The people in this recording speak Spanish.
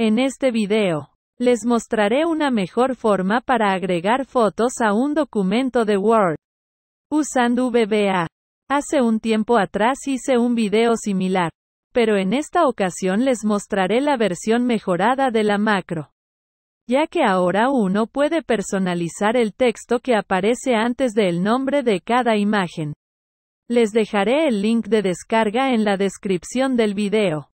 En este video, les mostraré una mejor forma para agregar fotos a un documento de Word. Usando VBA. Hace un tiempo atrás hice un video similar, pero en esta ocasión les mostraré la versión mejorada de la macro. Ya que ahora uno puede personalizar el texto que aparece antes del nombre de cada imagen. Les dejaré el link de descarga en la descripción del video.